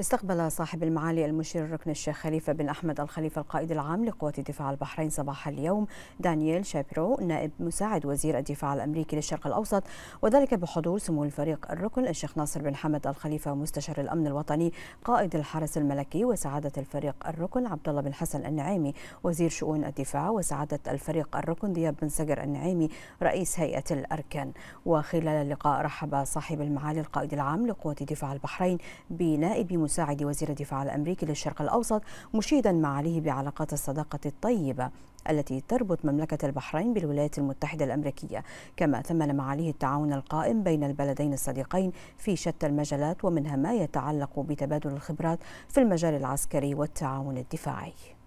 استقبل صاحب المعالي المشير الركن الشيخ خليفة بن أحمد الخليفة القائد العام لقوات دفاع البحرين صباح اليوم دانييل شابرو نائب مساعد وزير الدفاع الأمريكي للشرق الأوسط وذلك بحضور سمو الفريق الركن الشيخ ناصر بن حمد الخليفة مستشار الأمن الوطني قائد الحرس الملكي وسعادة الفريق الركن عبد الله بن حسن النعيمي وزير شؤون الدفاع وسعادة الفريق الركن دياب بن سجر النعيمي رئيس هيئة الأركان وخلال اللقاء رحب صاحب المعالي القائد العام لقوات دفاع البحرين بنائب مساعد وزير الدفاع الأمريكي للشرق الأوسط مشيدا معاليه بعلاقات الصداقة الطيبة التي تربط مملكة البحرين بالولايات المتحدة الأمريكية كما ثمن معاليه التعاون القائم بين البلدين الصديقين في شتى المجالات ومنها ما يتعلق بتبادل الخبرات في المجال العسكري والتعاون الدفاعي